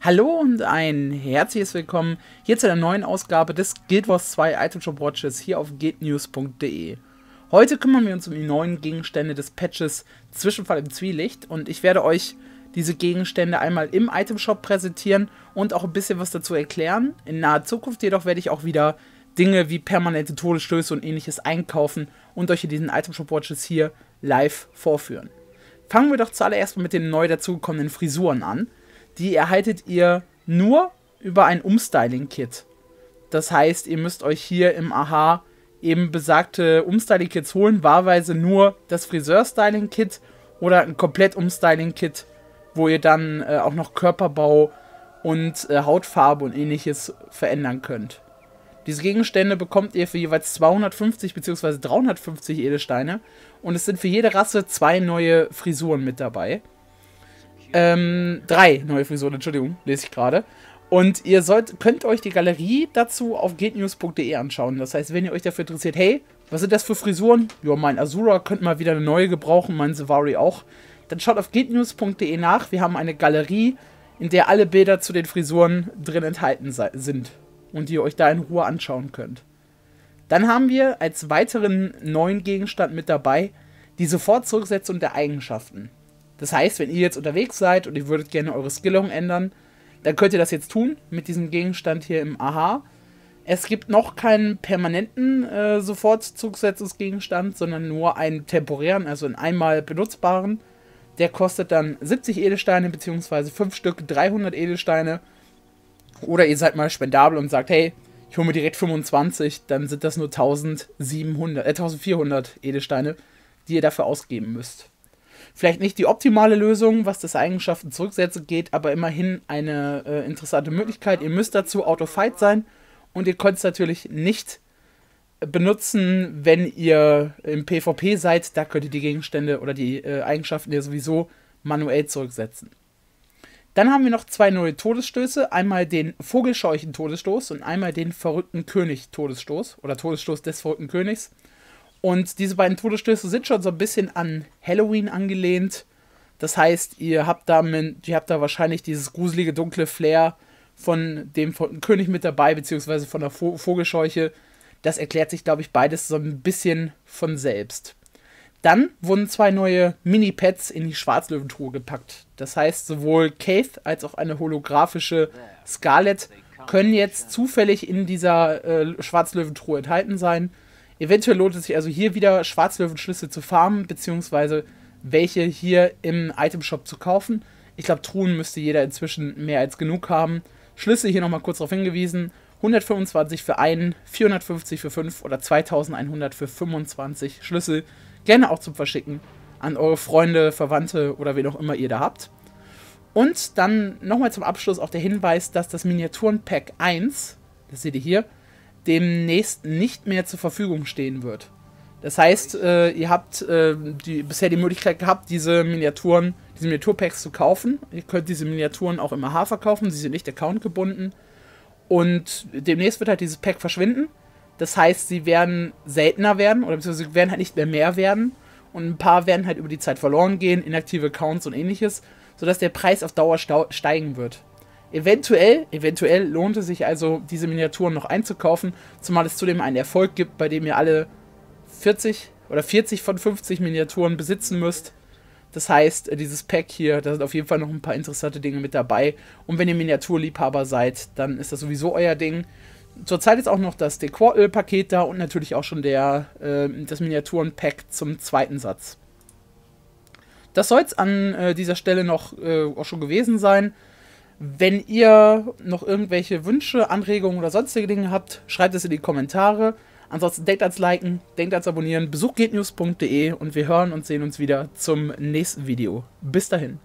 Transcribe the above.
Hallo und ein herzliches Willkommen hier zu einer neuen Ausgabe des Guild Wars 2 Item Shop Watches hier auf guildnews.de. Heute kümmern wir uns um die neuen Gegenstände des Patches Zwischenfall im Zwielicht und ich werde euch diese Gegenstände einmal im Item Shop präsentieren und auch ein bisschen was dazu erklären. In naher Zukunft jedoch werde ich auch wieder Dinge wie permanente Todesstöße und ähnliches einkaufen und euch in diesen Item Shop Watches hier live vorführen. Fangen wir doch zuallererst mal mit den neu dazugekommenen Frisuren an die erhaltet ihr nur über ein Umstyling-Kit. Das heißt, ihr müsst euch hier im Aha eben besagte Umstyling-Kits holen, wahrweise nur das Friseur-Styling-Kit oder ein komplett Umstyling-Kit, wo ihr dann äh, auch noch Körperbau und äh, Hautfarbe und ähnliches verändern könnt. Diese Gegenstände bekommt ihr für jeweils 250 bzw. 350 Edelsteine und es sind für jede Rasse zwei neue Frisuren mit dabei. Ähm, drei neue Frisuren, Entschuldigung, lese ich gerade. Und ihr sollt, könnt euch die Galerie dazu auf gatenews.de anschauen. Das heißt, wenn ihr euch dafür interessiert, hey, was sind das für Frisuren? Ja, mein Azura könnte mal wieder eine neue gebrauchen, mein Savari auch. Dann schaut auf gatenews.de nach. Wir haben eine Galerie, in der alle Bilder zu den Frisuren drin enthalten sind. Und die ihr euch da in Ruhe anschauen könnt. Dann haben wir als weiteren neuen Gegenstand mit dabei die Sofortzurücksetzung der Eigenschaften. Das heißt, wenn ihr jetzt unterwegs seid und ihr würdet gerne eure Skillung ändern, dann könnt ihr das jetzt tun mit diesem Gegenstand hier im Aha. Es gibt noch keinen permanenten äh, Sofortzugssetzungsgegenstand, sondern nur einen temporären, also einen einmal benutzbaren. Der kostet dann 70 Edelsteine beziehungsweise 5 Stück 300 Edelsteine. Oder ihr seid mal spendabel und sagt, hey, ich hole mir direkt 25, dann sind das nur 1700, äh, 1400 Edelsteine, die ihr dafür ausgeben müsst. Vielleicht nicht die optimale Lösung, was das Eigenschaften zurücksetzen geht, aber immerhin eine äh, interessante Möglichkeit. Ihr müsst dazu Auto fight sein und ihr könnt es natürlich nicht benutzen, wenn ihr im PvP seid. Da könnt ihr die Gegenstände oder die äh, Eigenschaften ja sowieso manuell zurücksetzen. Dann haben wir noch zwei neue Todesstöße. Einmal den Vogelscheuchen Todesstoß und einmal den verrückten König Todesstoß oder Todesstoß des verrückten Königs. Und diese beiden Todesstöße sind schon so ein bisschen an Halloween angelehnt. Das heißt, ihr habt da, ihr habt da wahrscheinlich dieses gruselige, dunkle Flair von dem, König mit dabei, beziehungsweise von der Vogelscheuche. Das erklärt sich, glaube ich, beides so ein bisschen von selbst. Dann wurden zwei neue Mini-Pads in die Schwarzlöwentruhe gepackt. Das heißt, sowohl Keith als auch eine holographische Scarlet können jetzt zufällig in dieser äh, Schwarzlöwentruhe enthalten sein. Eventuell lohnt es sich also hier wieder Schwarzlöwenschlüssel zu farmen, beziehungsweise welche hier im Itemshop zu kaufen. Ich glaube, Truhen müsste jeder inzwischen mehr als genug haben. Schlüssel hier nochmal kurz darauf hingewiesen. 125 für einen, 450 für 5 oder 2100 für 25 Schlüssel. Gerne auch zum Verschicken an eure Freunde, Verwandte oder wen auch immer ihr da habt. Und dann nochmal zum Abschluss auch der Hinweis, dass das Miniaturen-Pack 1, das seht ihr hier, demnächst nicht mehr zur Verfügung stehen wird. Das heißt, äh, ihr habt äh, die, bisher die Möglichkeit gehabt, diese Miniaturen, diese Miniaturpacks zu kaufen. Ihr könnt diese Miniaturen auch im AHA verkaufen, sie sind nicht accountgebunden. Und demnächst wird halt dieses Pack verschwinden. Das heißt, sie werden seltener werden oder beziehungsweise werden halt nicht mehr mehr werden. Und ein paar werden halt über die Zeit verloren gehen, inaktive Accounts und ähnliches, sodass der Preis auf Dauer steigen wird. Eventuell, eventuell lohnt es sich also, diese Miniaturen noch einzukaufen, zumal es zudem einen Erfolg gibt, bei dem ihr alle 40 oder 40 von 50 Miniaturen besitzen müsst. Das heißt, äh, dieses Pack hier, da sind auf jeden Fall noch ein paar interessante Dinge mit dabei. Und wenn ihr Miniaturliebhaber seid, dann ist das sowieso euer Ding. Zurzeit ist auch noch das Dekoröl-Paket da und natürlich auch schon der, äh, das Miniaturen-Pack zum zweiten Satz. Das soll es an äh, dieser Stelle noch äh, auch schon gewesen sein. Wenn ihr noch irgendwelche Wünsche, Anregungen oder sonstige Dinge habt, schreibt es in die Kommentare. Ansonsten denkt ans Liken, denkt ans Abonnieren, besucht gehtnews.de und wir hören und sehen uns wieder zum nächsten Video. Bis dahin.